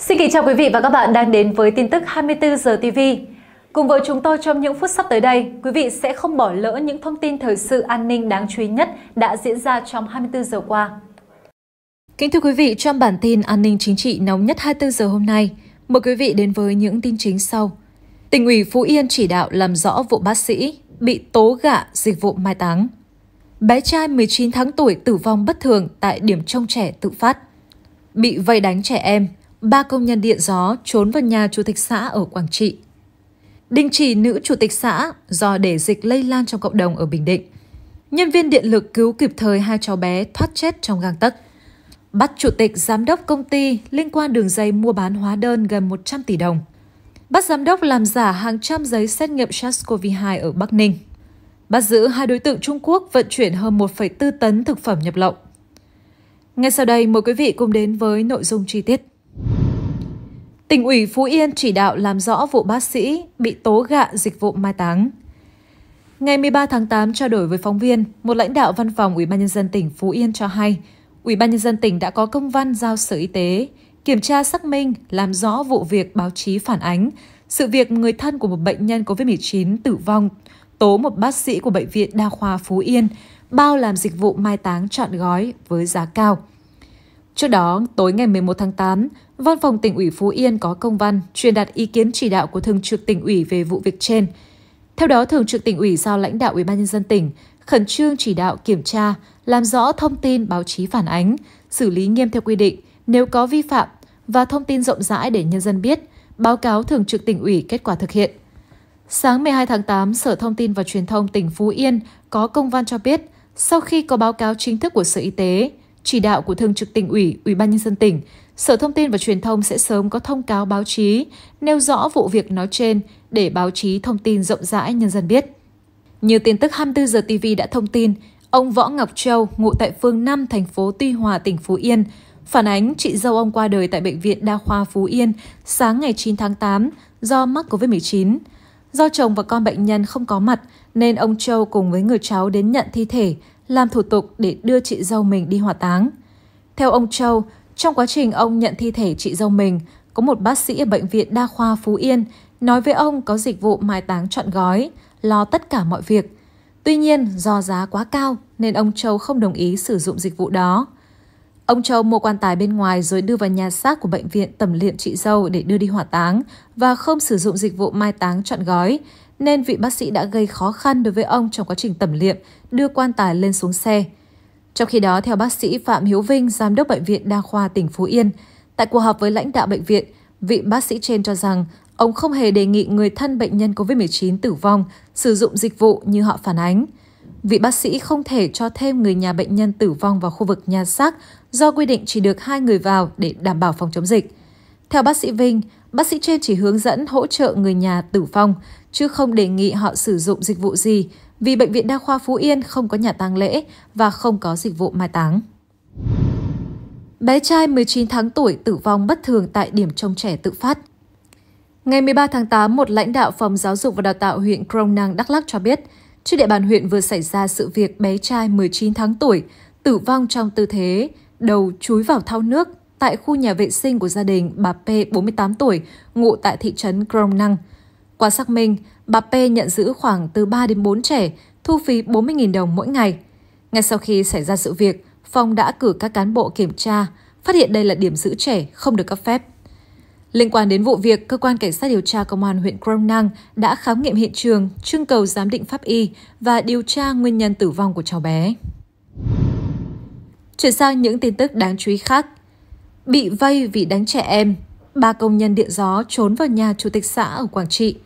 Xin kính chào quý vị và các bạn đang đến với tin tức 24 giờ TV. Cùng với chúng tôi trong những phút sắp tới đây, quý vị sẽ không bỏ lỡ những thông tin thời sự an ninh đáng chú ý nhất đã diễn ra trong 24 giờ qua. Kính thưa quý vị, trong bản tin an ninh chính trị nóng nhất 24 giờ hôm nay, mời quý vị đến với những tin chính sau. Tỉnh ủy Phú Yên chỉ đạo làm rõ vụ bác sĩ bị tố gạ dịch vụ mai táng. Bé trai 19 tháng tuổi tử vong bất thường tại điểm trông trẻ tự phát. Bị vây đánh trẻ em, ba công nhân điện gió trốn vào nhà chủ tịch xã ở Quảng Trị. Đình chỉ nữ chủ tịch xã do để dịch lây lan trong cộng đồng ở Bình Định. Nhân viên điện lực cứu kịp thời hai cháu bé thoát chết trong gang tấc. Bắt chủ tịch giám đốc công ty liên quan đường dây mua bán hóa đơn gần 100 tỷ đồng. Bắt giám đốc làm giả hàng trăm giấy xét nghiệm SARS-CoV-2 ở Bắc Ninh. Bắt giữ hai đối tượng Trung Quốc vận chuyển hơn 1,4 tấn thực phẩm nhập lậu. Ngay sau đây, mời quý vị cùng đến với nội dung chi tiết. Tỉnh ủy Phú Yên chỉ đạo làm rõ vụ bác sĩ bị tố gạ dịch vụ mai táng. Ngày 13 tháng 8 trao đổi với phóng viên, một lãnh đạo văn phòng Ủy ban nhân dân tỉnh Phú Yên cho hay, Ủy ban nhân dân tỉnh đã có công văn giao Sở Y tế kiểm tra xác minh làm rõ vụ việc báo chí phản ánh sự việc người thân của một bệnh nhân COVID-19 tử vong tố một bác sĩ của bệnh viện đa khoa Phú Yên bao làm dịch vụ mai táng trọn gói với giá cao. Trước đó, tối ngày 11 tháng 8, Văn phòng tỉnh ủy Phú Yên có công văn truyền đạt ý kiến chỉ đạo của Thường trực tỉnh ủy về vụ việc trên. Theo đó, Thường trực tỉnh ủy giao lãnh đạo Ủy ban nhân dân tỉnh khẩn trương chỉ đạo kiểm tra, làm rõ thông tin báo chí phản ánh, xử lý nghiêm theo quy định nếu có vi phạm và thông tin rộng rãi để nhân dân biết, báo cáo Thường trực tỉnh ủy kết quả thực hiện. Sáng 12 tháng 8, Sở Thông tin và Truyền thông tỉnh Phú Yên có công văn cho biết, sau khi có báo cáo chính thức của Sở Y tế, chỉ đạo của Thường trực tỉnh ủy, Ủy ban nhân dân tỉnh, Sở Thông tin và Truyền thông sẽ sớm có thông cáo báo chí nêu rõ vụ việc nói trên để báo chí thông tin rộng rãi nhân dân biết. Như tin tức 24 giờ TV đã thông tin, ông Võ Ngọc Châu, ngụ tại phương 5, thành phố Tuy Hòa, tỉnh Phú Yên, phản ánh chị dâu ông qua đời tại Bệnh viện Đa khoa Phú Yên sáng ngày 9 tháng 8 do mắc COVID-19. Do chồng và con bệnh nhân không có mặt nên ông Châu cùng với người cháu đến nhận thi thể làm thủ tục để đưa chị dâu mình đi hỏa táng. Theo ông Châu, trong quá trình ông nhận thi thể chị dâu mình, có một bác sĩ ở bệnh viện đa khoa Phú Yên nói với ông có dịch vụ mai táng trọn gói, lo tất cả mọi việc. Tuy nhiên, do giá quá cao nên ông Châu không đồng ý sử dụng dịch vụ đó. Ông Châu mua quan tài bên ngoài rồi đưa vào nhà xác của bệnh viện tẩm liệm chị dâu để đưa đi hỏa táng và không sử dụng dịch vụ mai táng trọn gói nên vị bác sĩ đã gây khó khăn đối với ông trong quá trình tẩm liệm, đưa quan tài lên xuống xe. Trong khi đó, theo bác sĩ Phạm Hiếu Vinh, giám đốc Bệnh viện Đa khoa tỉnh Phú Yên, tại cuộc họp với lãnh đạo bệnh viện, vị bác sĩ trên cho rằng ông không hề đề nghị người thân bệnh nhân COVID-19 tử vong sử dụng dịch vụ như họ phản ánh. Vị bác sĩ không thể cho thêm người nhà bệnh nhân tử vong vào khu vực nhà xác do quy định chỉ được hai người vào để đảm bảo phòng chống dịch. Theo bác sĩ Vinh, bác sĩ trên chỉ hướng dẫn hỗ trợ người nhà tử vong, chứ không đề nghị họ sử dụng dịch vụ gì vì Bệnh viện Đa khoa Phú Yên không có nhà tang lễ và không có dịch vụ mai táng. Bé trai 19 tháng tuổi tử vong bất thường tại điểm trông trẻ tự phát. Ngày 13 tháng 8, một lãnh đạo Phòng Giáo dục và Đào tạo huyện Krông Năng Đắk Lắk cho biết, trên địa bàn huyện vừa xảy ra sự việc bé trai 19 tháng tuổi tử vong trong tư thế đầu chúi vào thau nước tại khu nhà vệ sinh của gia đình bà P, 48 tuổi, ngụ tại thị trấn Krông Năng – qua xác minh, bà P nhận giữ khoảng từ 3 đến 4 trẻ, thu phí 40.000 đồng mỗi ngày. Ngay sau khi xảy ra sự việc, Phong đã cử các cán bộ kiểm tra, phát hiện đây là điểm giữ trẻ không được cấp phép. Liên quan đến vụ việc, cơ quan cảnh sát điều tra công an huyện Crong Năng đã khám nghiệm hiện trường, trưng cầu giám định pháp y và điều tra nguyên nhân tử vong của cháu bé. Chuyển sang những tin tức đáng chú ý khác. Bị vây vì đánh trẻ em, ba công nhân điện gió trốn vào nhà chủ tịch xã ở Quảng Trị –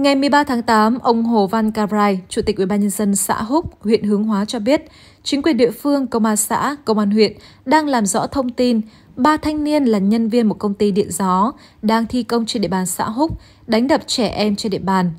Ngày 13 tháng 8, ông Hồ Văn Cabrai, Chủ tịch UBND xã Húc, huyện Hướng Hóa cho biết, chính quyền địa phương, công an xã, công an huyện đang làm rõ thông tin ba thanh niên là nhân viên một công ty điện gió đang thi công trên địa bàn xã Húc, đánh đập trẻ em trên địa bàn.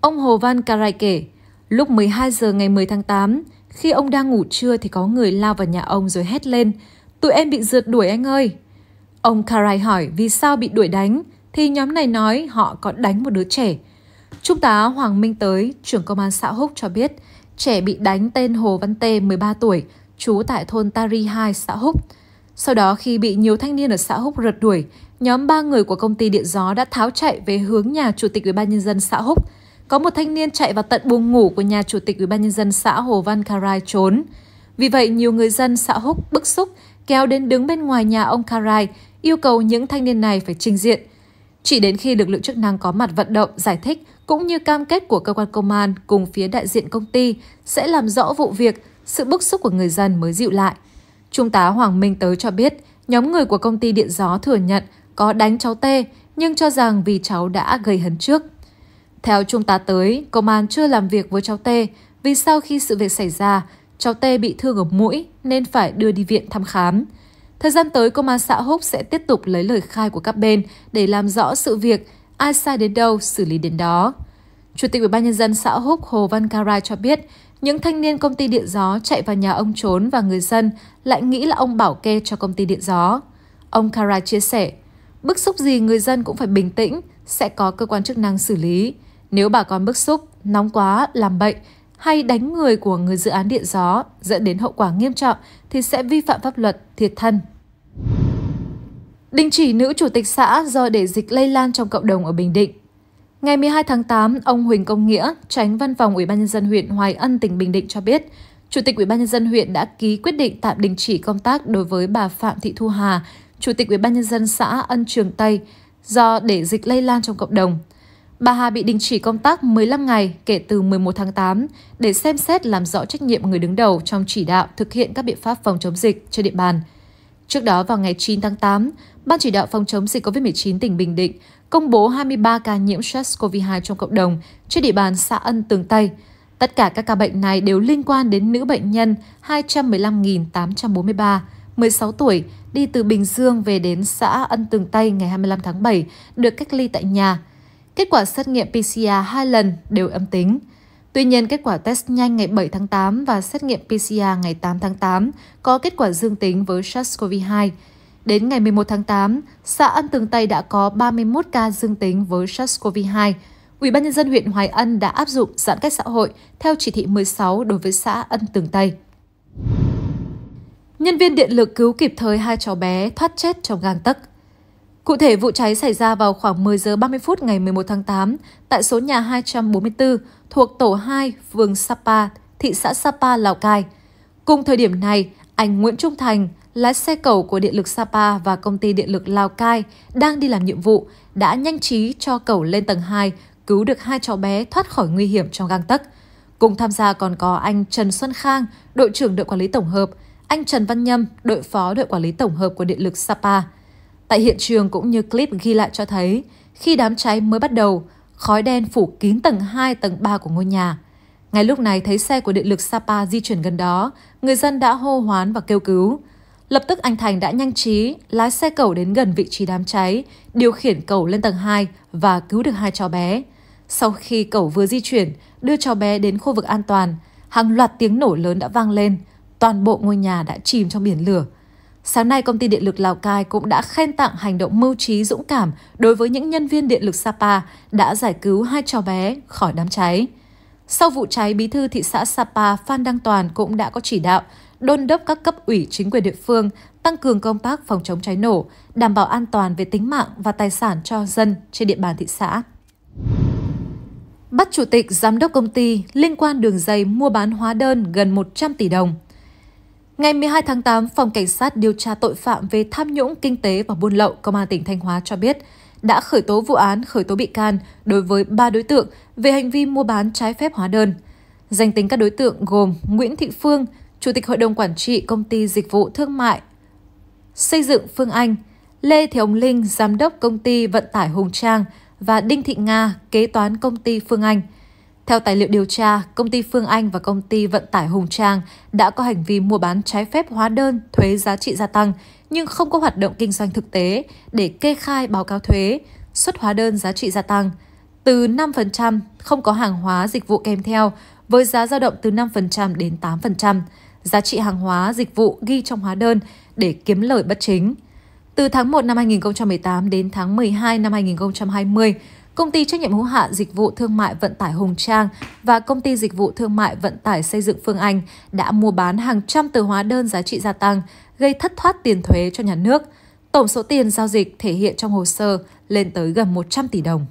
Ông Hồ Văn Cabrai kể, lúc 12 giờ ngày 10 tháng 8, khi ông đang ngủ trưa thì có người lao vào nhà ông rồi hét lên, tụi em bị rượt đuổi anh ơi. Ông Cabrai hỏi vì sao bị đuổi đánh, thì nhóm này nói họ có đánh một đứa trẻ, Trung tá Hoàng Minh Tới, trưởng công an xã Húc cho biết, trẻ bị đánh tên Hồ Văn Tê 13 tuổi, trú tại thôn Tari 2, xã Húc. Sau đó khi bị nhiều thanh niên ở xã Húc rượt đuổi, nhóm ba người của công ty điện gió đã tháo chạy về hướng nhà chủ tịch UBND xã Húc. Có một thanh niên chạy vào tận buồng ngủ của nhà chủ tịch UBND xã Hồ Văn Karai trốn. Vì vậy, nhiều người dân xã Húc bức xúc kéo đến đứng bên ngoài nhà ông Karai yêu cầu những thanh niên này phải trình diện – chỉ đến khi lực lượng chức năng có mặt vận động, giải thích cũng như cam kết của cơ quan công an cùng phía đại diện công ty sẽ làm rõ vụ việc, sự bức xúc của người dân mới dịu lại. Trung tá Hoàng Minh Tới cho biết, nhóm người của công ty điện gió thừa nhận có đánh cháu T, nhưng cho rằng vì cháu đã gây hấn trước. Theo Trung tá Tới, công an chưa làm việc với cháu T vì sau khi sự việc xảy ra, cháu T bị thương ở mũi nên phải đưa đi viện thăm khám. Thời gian tới, Công an xã Húc sẽ tiếp tục lấy lời khai của các bên để làm rõ sự việc, ai sai đến đâu, xử lý đến đó. Chủ tịch UBND xã Húc Hồ Văn Carai cho biết, những thanh niên công ty điện gió chạy vào nhà ông trốn và người dân lại nghĩ là ông bảo kê cho công ty điện gió. Ông Carai chia sẻ, bức xúc gì người dân cũng phải bình tĩnh, sẽ có cơ quan chức năng xử lý. Nếu bà con bức xúc, nóng quá, làm bệnh hay đánh người của người dự án điện gió dẫn đến hậu quả nghiêm trọng thì sẽ vi phạm pháp luật thiệt thân. Đình chỉ nữ chủ tịch xã do để dịch lây lan trong cộng đồng ở Bình Định. Ngày 12 tháng 8, ông Huỳnh Công Nghĩa, tránh văn phòng Ủy ban nhân dân huyện Hoài Ân tỉnh Bình Định cho biết, Chủ tịch Ủy ban nhân dân huyện đã ký quyết định tạm đình chỉ công tác đối với bà Phạm Thị Thu Hà, Chủ tịch Ủy ban nhân dân xã Ân Trường Tây do để dịch lây lan trong cộng đồng. Bà Hà bị đình chỉ công tác 15 ngày kể từ 11 tháng 8 để xem xét làm rõ trách nhiệm người đứng đầu trong chỉ đạo thực hiện các biện pháp phòng chống dịch trên địa bàn. Trước đó vào ngày 9 tháng 8, Ban chỉ đạo phòng chống dịch COVID-19 tỉnh Bình Định công bố 23 ca nhiễm SARS-CoV-2 trong cộng đồng trên địa bàn xã Ân Tường Tây. Tất cả các ca bệnh này đều liên quan đến nữ bệnh nhân 215.843, 16 tuổi, đi từ Bình Dương về đến xã Ân Tường Tây ngày 25 tháng 7, được cách ly tại nhà – Kết quả xét nghiệm PCR hai lần đều âm tính. Tuy nhiên, kết quả test nhanh ngày 7 tháng 8 và xét nghiệm PCR ngày 8 tháng 8 có kết quả dương tính với SARS-CoV-2. Đến ngày 11 tháng 8, xã Ân Tường Tây đã có 31 ca dương tính với SARS-CoV-2. Ủy ban nhân dân huyện Hoài Ân đã áp dụng giãn cách xã hội theo chỉ thị 16 đối với xã Ân Tường Tây. Nhân viên điện lực cứu kịp thời hai cháu bé thoát chết trong gang tấc. Cụ thể, vụ cháy xảy ra vào khoảng 10 giờ 30 phút ngày 11 tháng 8 tại số nhà 244 thuộc tổ 2, phường Sapa, thị xã Sapa, Lào Cai. Cùng thời điểm này, anh Nguyễn Trung Thành, lái xe cầu của Điện lực Sapa và Công ty Điện lực Lào Cai đang đi làm nhiệm vụ, đã nhanh trí cho cầu lên tầng 2, cứu được hai cháu bé thoát khỏi nguy hiểm trong gang tấc. Cùng tham gia còn có anh Trần Xuân Khang, đội trưởng đội quản lý tổng hợp, anh Trần Văn Nhâm, đội phó đội quản lý tổng hợp của Điện lực Sapa – Tại hiện trường cũng như clip ghi lại cho thấy, khi đám cháy mới bắt đầu, khói đen phủ kín tầng 2, tầng 3 của ngôi nhà. Ngay lúc này thấy xe của điện lực Sapa di chuyển gần đó, người dân đã hô hoán và kêu cứu. Lập tức anh Thành đã nhanh trí lái xe cầu đến gần vị trí đám cháy, điều khiển cầu lên tầng 2 và cứu được hai cháu bé. Sau khi cầu vừa di chuyển, đưa cháu bé đến khu vực an toàn, hàng loạt tiếng nổ lớn đã vang lên, toàn bộ ngôi nhà đã chìm trong biển lửa. Sáng nay, công ty điện lực Lào Cai cũng đã khen tặng hành động mưu trí dũng cảm đối với những nhân viên điện lực Sapa đã giải cứu hai cháu bé khỏi đám cháy. Sau vụ cháy, bí thư thị xã Sapa Phan Đăng Toàn cũng đã có chỉ đạo đôn đốc các cấp ủy chính quyền địa phương tăng cường công tác phòng chống cháy nổ, đảm bảo an toàn về tính mạng và tài sản cho dân trên địa bàn thị xã. Bắt chủ tịch giám đốc công ty liên quan đường dây mua bán hóa đơn gần 100 tỷ đồng – Ngày 12 tháng 8, Phòng Cảnh sát điều tra tội phạm về tham nhũng kinh tế và buôn lậu Công an tỉnh Thanh Hóa cho biết đã khởi tố vụ án khởi tố bị can đối với 3 đối tượng về hành vi mua bán trái phép hóa đơn. Danh tính các đối tượng gồm Nguyễn Thị Phương, Chủ tịch Hội đồng Quản trị Công ty Dịch vụ Thương mại Xây dựng Phương Anh, Lê Thị Hồng Linh, Giám đốc Công ty Vận tải Hùng Trang và Đinh Thị Nga, Kế toán Công ty Phương Anh – theo tài liệu điều tra, công ty Phương Anh và công ty vận tải Hùng Trang đã có hành vi mua bán trái phép hóa đơn thuế giá trị gia tăng nhưng không có hoạt động kinh doanh thực tế để kê khai báo cáo thuế, xuất hóa đơn giá trị gia tăng từ 5% không có hàng hóa dịch vụ kèm theo với giá dao động từ 5% đến 8%, giá trị hàng hóa dịch vụ ghi trong hóa đơn để kiếm lời bất chính. Từ tháng 1 năm 2018 đến tháng 12 năm 2020, Công ty trách nhiệm hữu hạn dịch vụ thương mại vận tải Hùng Trang và công ty dịch vụ thương mại vận tải xây dựng Phương Anh đã mua bán hàng trăm tờ hóa đơn giá trị gia tăng, gây thất thoát tiền thuế cho nhà nước. Tổng số tiền giao dịch thể hiện trong hồ sơ lên tới gần 100 tỷ đồng.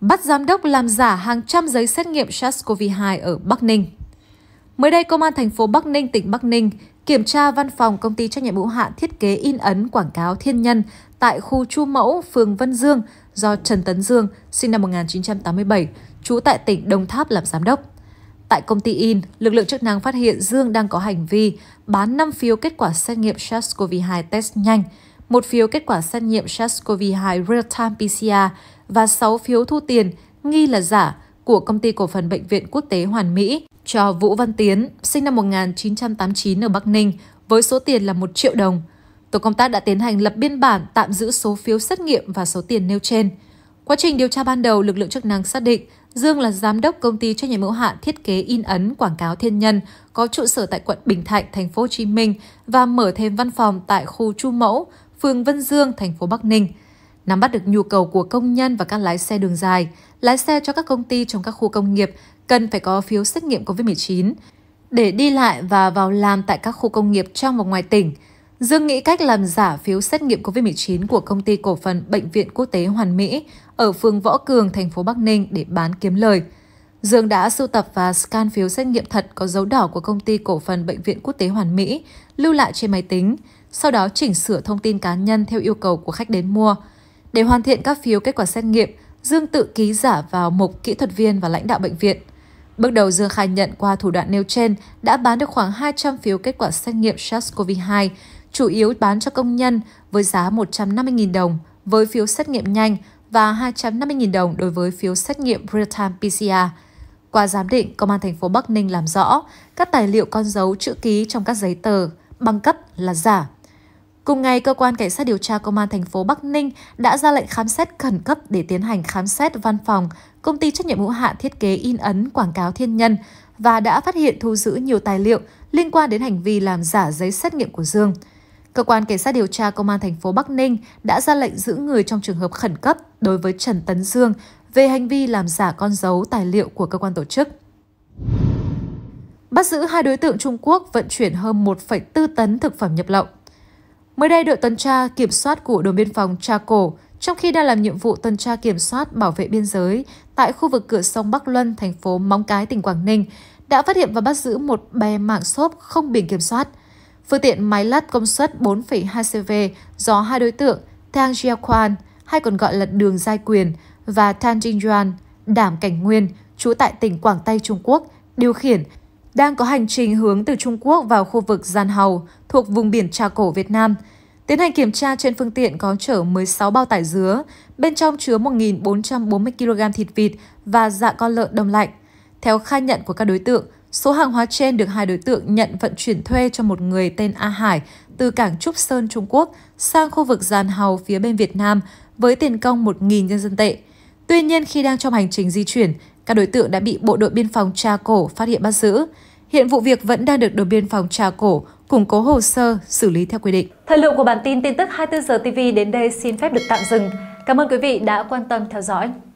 Bắt giám đốc làm giả hàng trăm giấy xét nghiệm SARS-CoV-2 ở Bắc Ninh. Mới đây, Công an thành phố Bắc Ninh, tỉnh Bắc Ninh kiểm tra văn phòng công ty trách nhiệm hữu hạn thiết kế in ấn quảng cáo Thiên Nhân tại khu Chu Mẫu, phường Vân Dương do Trần Tấn Dương, sinh năm 1987, trú tại tỉnh Đồng Tháp làm giám đốc. Tại công ty in, lực lượng chức năng phát hiện Dương đang có hành vi bán 5 phiếu kết quả xét nghiệm SARS-CoV-2 test nhanh, một phiếu kết quả xét nghiệm SARS-CoV-2 real-time PCR và 6 phiếu thu tiền nghi là giả của công ty cổ phần bệnh viện quốc tế Hoàn Mỹ cho Vũ Văn Tiến, sinh năm 1989 ở Bắc Ninh, với số tiền là 1 triệu đồng. Tổ công tác đã tiến hành lập biên bản tạm giữ số phiếu xét nghiệm và số tiền nêu trên. Quá trình điều tra ban đầu, lực lượng chức năng xác định Dương là giám đốc công ty trách nhiệm hữu hạn thiết kế in ấn quảng cáo Thiên Nhân, có trụ sở tại quận Bình Thạnh, thành phố Hồ Chí Minh và mở thêm văn phòng tại khu Chu Mẫu, phường Vân Dương, thành phố Bắc Ninh. Nắm bắt được nhu cầu của công nhân và các lái xe đường dài, lái xe cho các công ty trong các khu công nghiệp cần phải có phiếu xét nghiệm COVID-19 để đi lại và vào làm tại các khu công nghiệp trong và ngoài tỉnh – Dương nghĩ cách làm giả phiếu xét nghiệm COVID-19 của công ty cổ phần Bệnh viện Quốc tế Hoàn Mỹ ở phường Võ Cường, thành phố Bắc Ninh để bán kiếm lời. Dương đã sưu tập và scan phiếu xét nghiệm thật có dấu đỏ của công ty cổ phần Bệnh viện Quốc tế Hoàn Mỹ, lưu lại trên máy tính, sau đó chỉnh sửa thông tin cá nhân theo yêu cầu của khách đến mua. Để hoàn thiện các phiếu kết quả xét nghiệm, Dương tự ký giả vào mục kỹ thuật viên và lãnh đạo bệnh viện. Bước đầu Dương khai nhận qua thủ đoạn nêu trên đã bán được khoảng 200 phiếu kết quả xét nghiệm SARS-CoV-2 chủ yếu bán cho công nhân với giá 150.000 đồng với phiếu xét nghiệm nhanh và 250.000 đồng đối với phiếu xét nghiệm real-time PCR. Qua giám định, Công an thành phố Bắc Ninh làm rõ các tài liệu con dấu chữ ký trong các giấy tờ băng cấp là giả. Cùng ngày, cơ quan cảnh sát điều tra công an thành phố Bắc Ninh đã ra lệnh khám xét khẩn cấp để tiến hành khám xét văn phòng công ty trách nhiệm hữu hạn thiết kế in ấn quảng cáo Thiên Nhân và đã phát hiện thu giữ nhiều tài liệu liên quan đến hành vi làm giả giấy xét nghiệm của Dương. Cơ quan Cảnh sát điều tra Công an thành phố Bắc Ninh đã ra lệnh giữ người trong trường hợp khẩn cấp đối với Trần Tấn Dương về hành vi làm giả con dấu tài liệu của cơ quan tổ chức. Bắt giữ hai đối tượng Trung Quốc vận chuyển hơn 1,4 tấn thực phẩm nhập lậu. Mới đây, đội tuần tra kiểm soát của đồn biên phòng Tra Cổ, trong khi đang làm nhiệm vụ tuần tra kiểm soát bảo vệ biên giới tại khu vực cửa sông Bắc Luân, thành phố Móng Cái, tỉnh Quảng Ninh, đã phát hiện và bắt giữ một bè mạng xốp không biển kiểm soát Phương tiện máy lát công suất 4,2 CV do hai đối tượng Tang Jiaquan, hay còn gọi là Đường Giai Quyền, và Tan Jing Yuan, đảm cảnh nguyên, trú tại tỉnh Quảng Tây Trung Quốc, điều khiển, đang có hành trình hướng từ Trung Quốc vào khu vực Gian Hầu, thuộc vùng biển Trà Cổ Việt Nam. Tiến hành kiểm tra trên phương tiện có chở 16 bao tải dứa, bên trong chứa 1.440 kg thịt vịt và dạ con lợn đông lạnh. Theo khai nhận của các đối tượng, Số hàng hóa trên được hai đối tượng nhận vận chuyển thuê cho một người tên A Hải từ cảng Trúc Sơn, Trung Quốc sang khu vực Giàn Hào phía bên Việt Nam với tiền công 1.000 nhân dân tệ. Tuy nhiên, khi đang trong hành trình di chuyển, các đối tượng đã bị bộ đội biên phòng Trà Cổ phát hiện bắt giữ. Hiện vụ việc vẫn đang được đội biên phòng Trà Cổ củng cố hồ sơ xử lý theo quy định. Thời lượng của bản tin tin tức 24 giờ TV đến đây xin phép được tạm dừng. Cảm ơn quý vị đã quan tâm theo dõi.